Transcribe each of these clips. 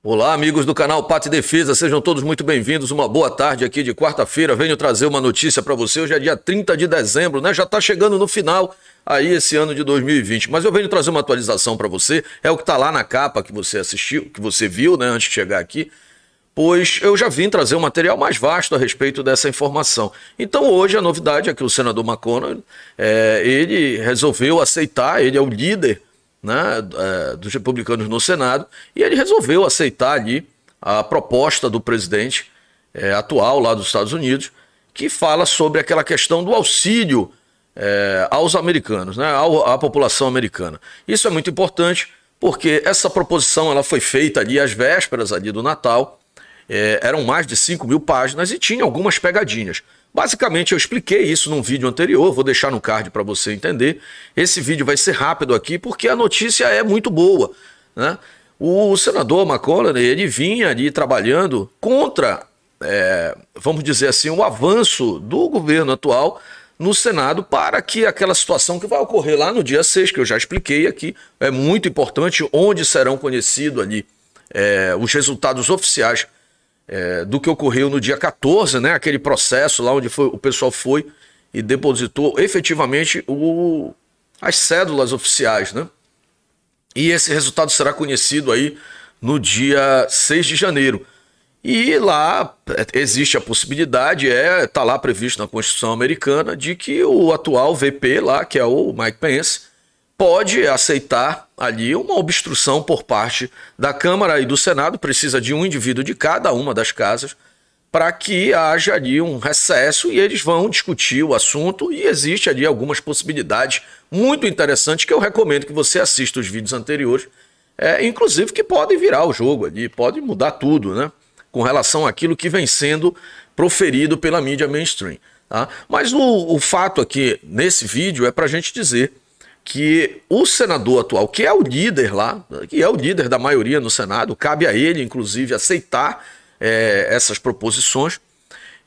Olá, amigos do canal Pátio Defesa, sejam todos muito bem-vindos. Uma boa tarde aqui de quarta-feira. Venho trazer uma notícia para você. Hoje é dia 30 de dezembro, né? Já está chegando no final aí esse ano de 2020. Mas eu venho trazer uma atualização para você. É o que está lá na capa que você assistiu, que você viu, né, antes de chegar aqui. Pois eu já vim trazer um material mais vasto a respeito dessa informação. Então hoje a novidade é que o senador McConnell, é, ele resolveu aceitar, ele é o líder né, é, dos republicanos no Senado, e ele resolveu aceitar ali a proposta do presidente é, atual lá dos Estados Unidos, que fala sobre aquela questão do auxílio é, aos americanos, né, à, à população americana. Isso é muito importante porque essa proposição ela foi feita ali às vésperas ali do Natal é, eram mais de 5 mil páginas e tinha algumas pegadinhas. Basicamente, eu expliquei isso num vídeo anterior, vou deixar no card para você entender. Esse vídeo vai ser rápido aqui porque a notícia é muito boa. Né? O senador McConnell, ele vinha ali trabalhando contra, é, vamos dizer assim, o avanço do governo atual no Senado para que aquela situação que vai ocorrer lá no dia 6, que eu já expliquei aqui, é muito importante, onde serão conhecidos ali é, os resultados oficiais é, do que ocorreu no dia 14, né? Aquele processo lá onde foi, o pessoal foi e depositou efetivamente o, as cédulas oficiais, né? E esse resultado será conhecido aí no dia 6 de janeiro. E lá é, existe a possibilidade, é, tá lá previsto na Constituição Americana, de que o atual VP lá, que é o Mike Pence, pode aceitar ali uma obstrução por parte da Câmara e do Senado, precisa de um indivíduo de cada uma das casas, para que haja ali um recesso e eles vão discutir o assunto e existe ali algumas possibilidades muito interessantes que eu recomendo que você assista os vídeos anteriores, é, inclusive que podem virar o jogo ali, pode mudar tudo, né? Com relação àquilo que vem sendo proferido pela mídia mainstream. Tá? Mas o, o fato aqui nesse vídeo é para a gente dizer que o senador atual, que é o líder lá, que é o líder da maioria no Senado, cabe a ele, inclusive, aceitar é, essas proposições,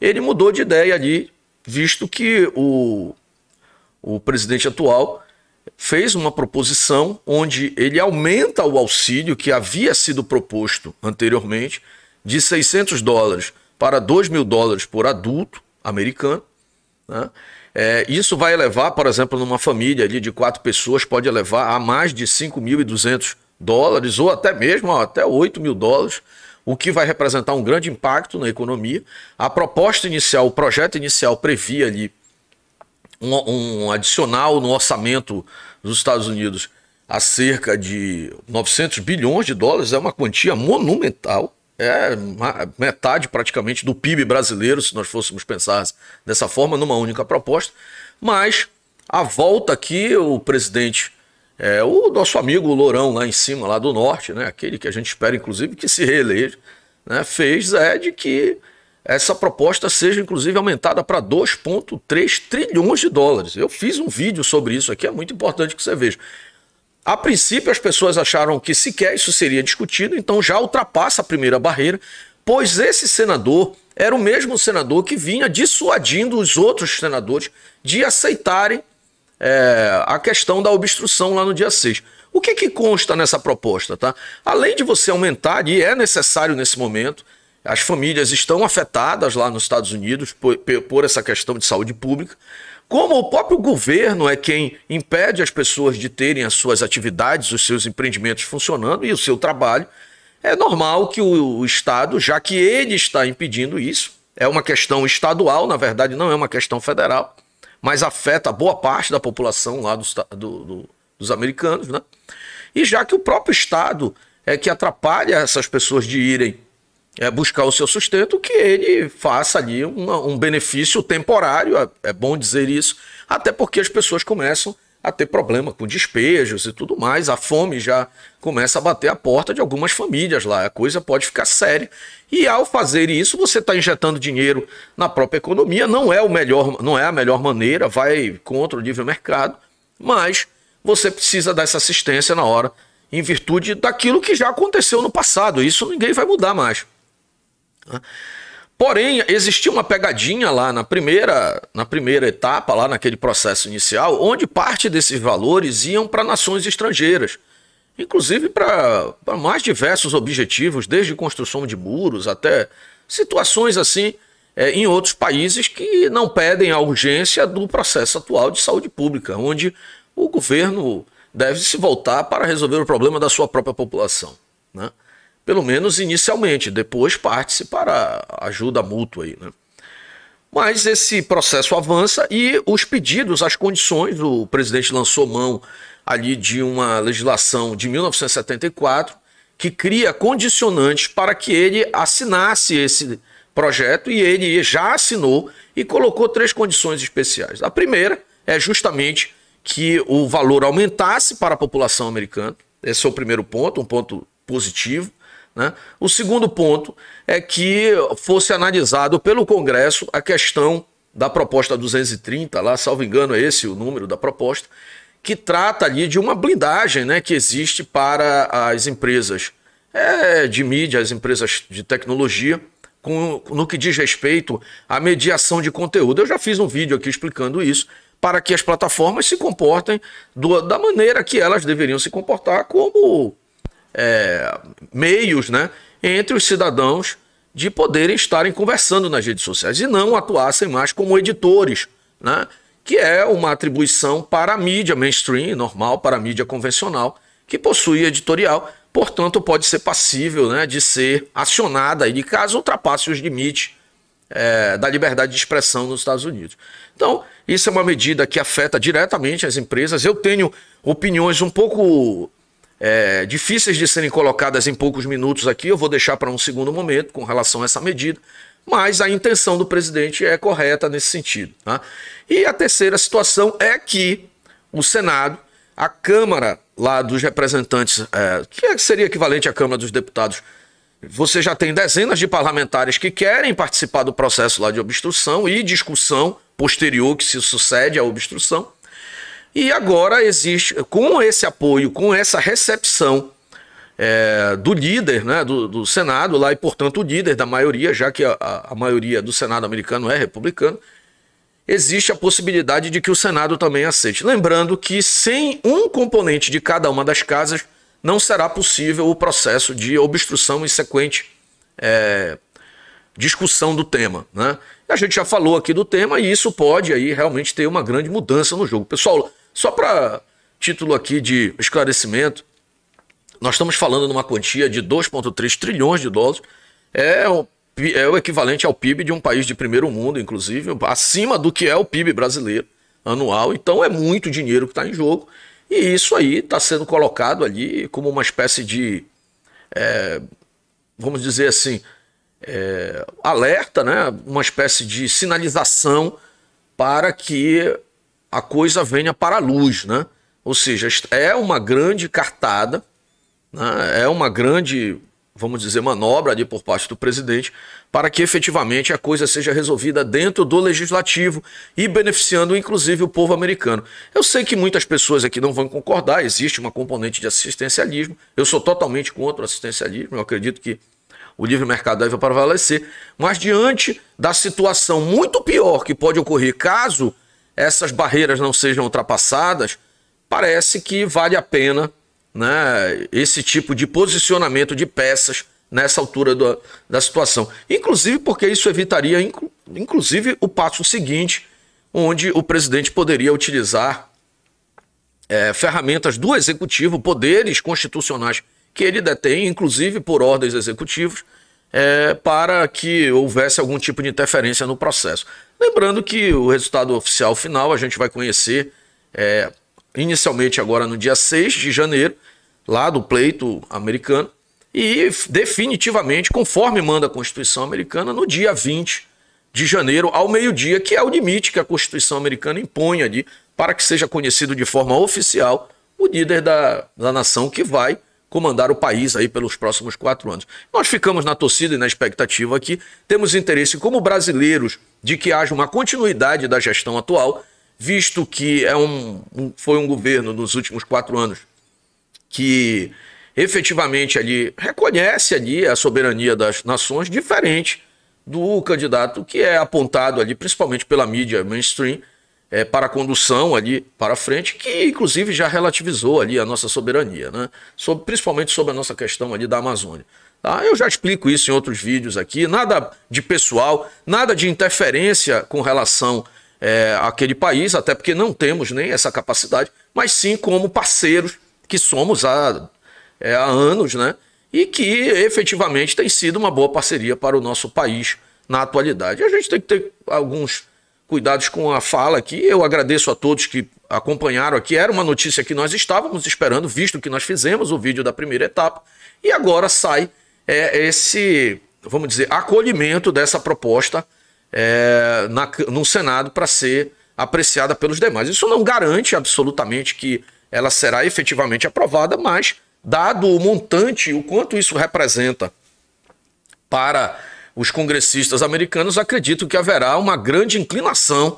ele mudou de ideia ali, visto que o, o presidente atual fez uma proposição onde ele aumenta o auxílio que havia sido proposto anteriormente de 600 dólares para 2 mil dólares por adulto americano, né? É, isso vai levar, por exemplo, numa família ali de quatro pessoas, pode levar a mais de 5.200 dólares ou até mesmo ó, até 8 mil dólares, o que vai representar um grande impacto na economia. A proposta inicial, o projeto inicial previa ali um, um adicional no orçamento dos Estados Unidos a cerca de 900 bilhões de dólares, é uma quantia monumental é metade praticamente do PIB brasileiro, se nós fôssemos pensar dessa forma, numa única proposta. Mas a volta aqui, o presidente, é, o nosso amigo Lourão lá em cima, lá do norte, né, aquele que a gente espera, inclusive, que se reeleja, né, fez é de que essa proposta seja, inclusive, aumentada para 2,3 trilhões de dólares. Eu fiz um vídeo sobre isso aqui, é muito importante que você veja. A princípio, as pessoas acharam que sequer isso seria discutido, então já ultrapassa a primeira barreira, pois esse senador era o mesmo senador que vinha dissuadindo os outros senadores de aceitarem é, a questão da obstrução lá no dia 6. O que, que consta nessa proposta? Tá? Além de você aumentar, e é necessário nesse momento, as famílias estão afetadas lá nos Estados Unidos por, por essa questão de saúde pública como o próprio governo é quem impede as pessoas de terem as suas atividades, os seus empreendimentos funcionando e o seu trabalho, é normal que o Estado, já que ele está impedindo isso, é uma questão estadual, na verdade não é uma questão federal, mas afeta boa parte da população lá do, do, do, dos americanos, né? E já que o próprio Estado é que atrapalha essas pessoas de irem é, buscar o seu sustento, que ele faça ali um benefício temporário, é, é bom dizer isso, até porque as pessoas começam a ter problema com despejos e tudo mais, a fome já começa a bater a porta de algumas famílias lá, a coisa pode ficar séria. E ao fazer isso, você está injetando dinheiro na própria economia, não é o melhor, não é a melhor maneira, vai contra o livre mercado, mas você precisa dessa assistência na hora, em virtude daquilo que já aconteceu no passado. Isso ninguém vai mudar mais. Porém, existia uma pegadinha lá na primeira, na primeira etapa, lá naquele processo inicial, onde parte desses valores iam para nações estrangeiras, inclusive para mais diversos objetivos, desde construção de muros até situações assim é, em outros países que não pedem a urgência do processo atual de saúde pública, onde o governo deve se voltar para resolver o problema da sua própria população. Né? Pelo menos inicialmente, depois parte-se para ajuda mútua aí, né? Mas esse processo avança e os pedidos, as condições, o presidente lançou mão ali de uma legislação de 1974 que cria condicionantes para que ele assinasse esse projeto e ele já assinou e colocou três condições especiais. A primeira é justamente que o valor aumentasse para a população americana. Esse é o primeiro ponto, um ponto positivo. Né? O segundo ponto é que fosse analisado pelo Congresso a questão da proposta 230, lá, salvo engano, é esse o número da proposta, que trata ali de uma blindagem né, que existe para as empresas é, de mídia, as empresas de tecnologia, com, no que diz respeito à mediação de conteúdo. Eu já fiz um vídeo aqui explicando isso, para que as plataformas se comportem do, da maneira que elas deveriam se comportar como é, meios né, entre os cidadãos de poderem estarem conversando nas redes sociais e não atuassem mais como editores, né, que é uma atribuição para a mídia mainstream, normal, para a mídia convencional, que possui editorial, portanto pode ser passível né, de ser acionada e de caso ultrapasse os limites é, da liberdade de expressão nos Estados Unidos. Então, isso é uma medida que afeta diretamente as empresas. Eu tenho opiniões um pouco é, difíceis de serem colocadas em poucos minutos aqui, eu vou deixar para um segundo momento com relação a essa medida, mas a intenção do presidente é correta nesse sentido. Tá? E a terceira situação é que o Senado, a Câmara lá dos representantes, é, que seria equivalente à Câmara dos Deputados, você já tem dezenas de parlamentares que querem participar do processo lá de obstrução e discussão posterior que se sucede à obstrução. E agora existe, com esse apoio, com essa recepção é, do líder né, do, do, Senado lá, e portanto o líder da maioria, já que a, a maioria do Senado americano é republicano, existe a possibilidade de que o Senado também aceite. Lembrando que sem um componente de cada uma das casas, não será possível o processo de obstrução e sequente é, discussão do tema. Né? A gente já falou aqui do tema e isso pode aí realmente ter uma grande mudança no jogo. Pessoal, só para título aqui de esclarecimento, nós estamos falando numa quantia de 2,3 trilhões de dólares. É o, é o equivalente ao PIB de um país de primeiro mundo, inclusive, acima do que é o PIB brasileiro anual. Então é muito dinheiro que está em jogo. E isso aí está sendo colocado ali como uma espécie de. É, vamos dizer assim. É, alerta, né? uma espécie de sinalização para que a coisa venha para a luz, né? Ou seja, é uma grande cartada, né? é uma grande, vamos dizer, manobra ali por parte do presidente para que efetivamente a coisa seja resolvida dentro do legislativo e beneficiando inclusive o povo americano. Eu sei que muitas pessoas aqui não vão concordar, existe uma componente de assistencialismo, eu sou totalmente contra o assistencialismo, eu acredito que o livre mercado deve prevalecer, mas diante da situação muito pior que pode ocorrer caso essas barreiras não sejam ultrapassadas, parece que vale a pena né, esse tipo de posicionamento de peças nessa altura do, da situação. Inclusive porque isso evitaria, inclu, inclusive, o passo seguinte, onde o presidente poderia utilizar é, ferramentas do executivo, poderes constitucionais que ele detém, inclusive por ordens executivas, é, para que houvesse algum tipo de interferência no processo. Lembrando que o resultado oficial final a gente vai conhecer é, inicialmente agora no dia 6 de janeiro, lá do pleito americano, e definitivamente, conforme manda a Constituição americana, no dia 20 de janeiro, ao meio-dia, que é o limite que a Constituição americana impõe ali para que seja conhecido de forma oficial o líder da, da nação que vai comandar o país aí pelos próximos quatro anos. Nós ficamos na torcida e na expectativa que temos interesse como brasileiros de que haja uma continuidade da gestão atual, visto que é um, um foi um governo nos últimos quatro anos que efetivamente ali reconhece ali a soberania das nações diferente do candidato que é apontado ali principalmente pela mídia mainstream é, para a condução ali para frente, que inclusive já relativizou ali a nossa soberania, né? principalmente sobre a nossa questão ali da Amazônia. Tá? Eu já explico isso em outros vídeos aqui, nada de pessoal, nada de interferência com relação é, àquele país, até porque não temos nem essa capacidade, mas sim como parceiros que somos há, é, há anos, né? E que efetivamente tem sido uma boa parceria para o nosso país na atualidade. A gente tem que ter alguns cuidados com a fala aqui. Eu agradeço a todos que acompanharam aqui. Era uma notícia que nós estávamos esperando, visto que nós fizemos o vídeo da primeira etapa. E agora sai é, esse, vamos dizer, acolhimento dessa proposta é, na, no Senado para ser apreciada pelos demais. Isso não garante absolutamente que ela será efetivamente aprovada, mas dado o montante, o quanto isso representa para os congressistas americanos acreditam que haverá uma grande inclinação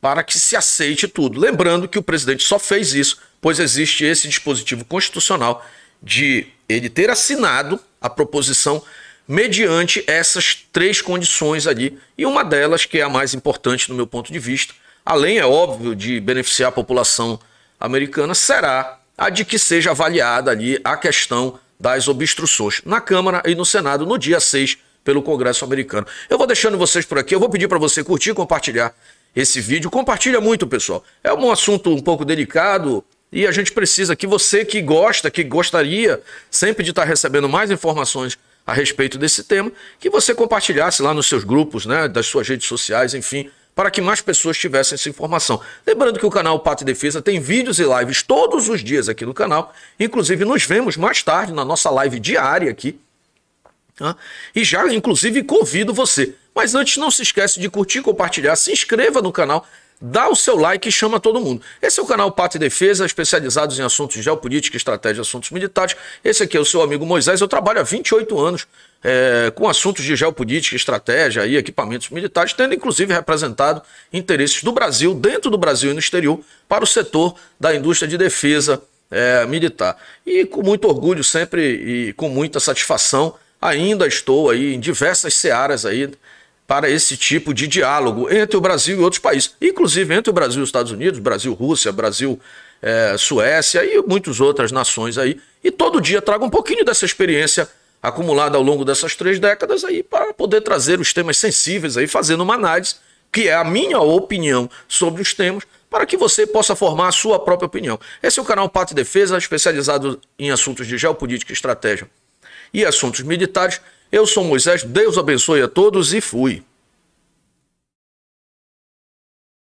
para que se aceite tudo. Lembrando que o presidente só fez isso, pois existe esse dispositivo constitucional de ele ter assinado a proposição mediante essas três condições ali, e uma delas, que é a mais importante do meu ponto de vista, além, é óbvio, de beneficiar a população americana, será a de que seja avaliada ali a questão das obstruções na Câmara e no Senado no dia 6 pelo Congresso americano. Eu vou deixando vocês por aqui, eu vou pedir para você curtir, compartilhar esse vídeo. Compartilha muito, pessoal. É um assunto um pouco delicado e a gente precisa que você que gosta, que gostaria sempre de estar recebendo mais informações a respeito desse tema, que você compartilhasse lá nos seus grupos, né, das suas redes sociais, enfim, para que mais pessoas tivessem essa informação. Lembrando que o canal Pato e Defesa tem vídeos e lives todos os dias aqui no canal, inclusive nos vemos mais tarde na nossa live diária aqui, né? E já, inclusive, convido você. Mas antes, não se esquece de curtir, compartilhar, se inscreva no canal, dá o seu like e chama todo mundo. Esse é o canal Pato e Defesa, especializados em assuntos de geopolítica, estratégia e assuntos militares. Esse aqui é o seu amigo Moisés, eu trabalho há 28 anos é, com assuntos de geopolítica, estratégia e equipamentos militares, tendo inclusive representado interesses do Brasil, dentro do Brasil e no exterior, para o setor da indústria de defesa é, militar. E com muito orgulho sempre e com muita satisfação, ainda estou aí em diversas searas aí para esse tipo de diálogo entre o Brasil e outros países, inclusive entre o Brasil e os Estados Unidos, Brasil, Rússia, Brasil, é, Suécia e muitas outras nações aí. E todo dia trago um pouquinho dessa experiência acumulada ao longo dessas três décadas aí para poder trazer os temas sensíveis aí, fazendo uma análise que é a minha opinião sobre os temas, para que você possa formar a sua própria opinião. Esse é o canal Pato e Defesa, especializado em assuntos de geopolítica e estratégia e assuntos militares. Eu sou Moisés, Deus abençoe a todos e fui.